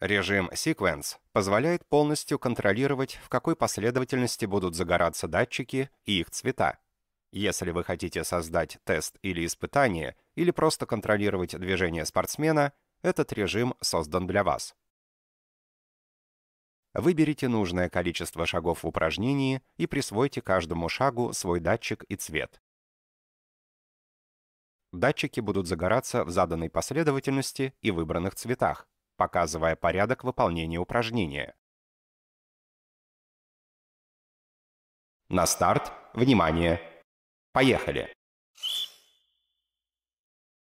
Режим Sequence позволяет полностью контролировать, в какой последовательности будут загораться датчики и их цвета. Если вы хотите создать тест или испытание, или просто контролировать движение спортсмена, этот режим создан для вас. Выберите нужное количество шагов в упражнении и присвойте каждому шагу свой датчик и цвет. Датчики будут загораться в заданной последовательности и выбранных цветах показывая порядок выполнения упражнения. На старт, внимание, поехали!